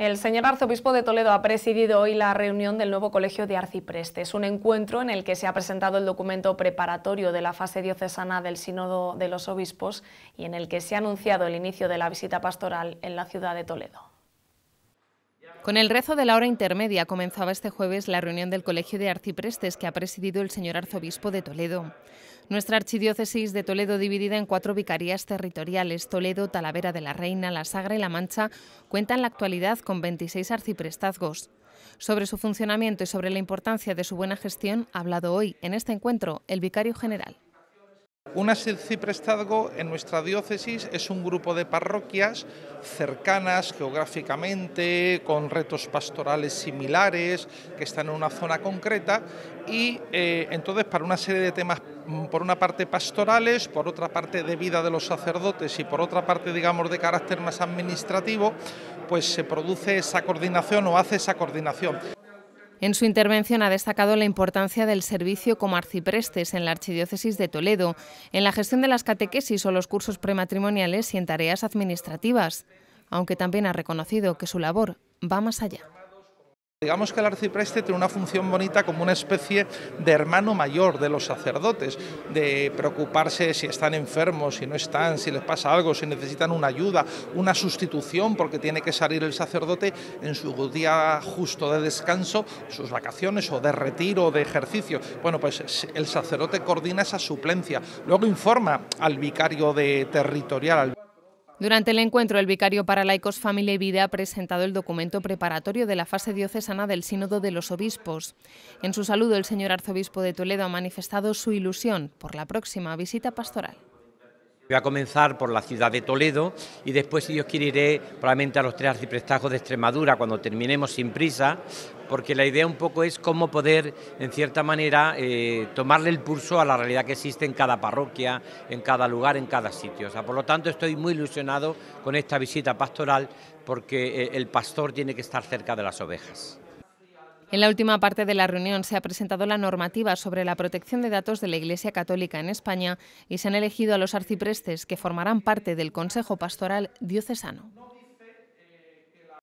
El señor arzobispo de Toledo ha presidido hoy la reunión del nuevo Colegio de Arciprestes, un encuentro en el que se ha presentado el documento preparatorio de la fase diocesana del Sínodo de los Obispos y en el que se ha anunciado el inicio de la visita pastoral en la ciudad de Toledo. Con el rezo de la hora intermedia comenzaba este jueves la reunión del Colegio de Arciprestes que ha presidido el señor arzobispo de Toledo. Nuestra archidiócesis de Toledo, dividida en cuatro vicarías territoriales, Toledo, Talavera de la Reina, La Sagra y La Mancha, cuenta en la actualidad con 26 arciprestazgos. Sobre su funcionamiento y sobre la importancia de su buena gestión ha hablado hoy, en este encuentro, el vicario general. Una ciprestazgo en nuestra diócesis es un grupo de parroquias cercanas geográficamente, con retos pastorales similares, que están en una zona concreta y eh, entonces para una serie de temas, mm, por una parte pastorales, por otra parte de vida de los sacerdotes y por otra parte, digamos, de carácter más administrativo, pues se produce esa coordinación o hace esa coordinación. En su intervención ha destacado la importancia del servicio como arciprestes en la Archidiócesis de Toledo, en la gestión de las catequesis o los cursos prematrimoniales y en tareas administrativas, aunque también ha reconocido que su labor va más allá. Digamos que el arcipreste tiene una función bonita como una especie de hermano mayor de los sacerdotes, de preocuparse si están enfermos, si no están, si les pasa algo, si necesitan una ayuda, una sustitución, porque tiene que salir el sacerdote en su día justo de descanso, sus vacaciones o de retiro o de ejercicio. Bueno, pues el sacerdote coordina esa suplencia, luego informa al vicario de territorial. Durante el encuentro, el vicario para laicos, familia y vida ha presentado el documento preparatorio de la fase diocesana del Sínodo de los Obispos. En su saludo, el señor arzobispo de Toledo ha manifestado su ilusión por la próxima visita pastoral. Voy a comenzar por la ciudad de Toledo y después, si Dios quiere, iré probablemente a los tres arciprestajos de Extremadura cuando terminemos sin prisa, porque la idea un poco es cómo poder, en cierta manera, eh, tomarle el pulso a la realidad que existe en cada parroquia, en cada lugar, en cada sitio. por lo tanto, estoy muy ilusionado con esta visita pastoral porque eh, el pastor tiene que estar cerca de las ovejas. En la última parte de la reunión se ha presentado la normativa sobre la protección de datos de la Iglesia Católica en España y se han elegido a los arciprestes que formarán parte del Consejo Pastoral Diocesano.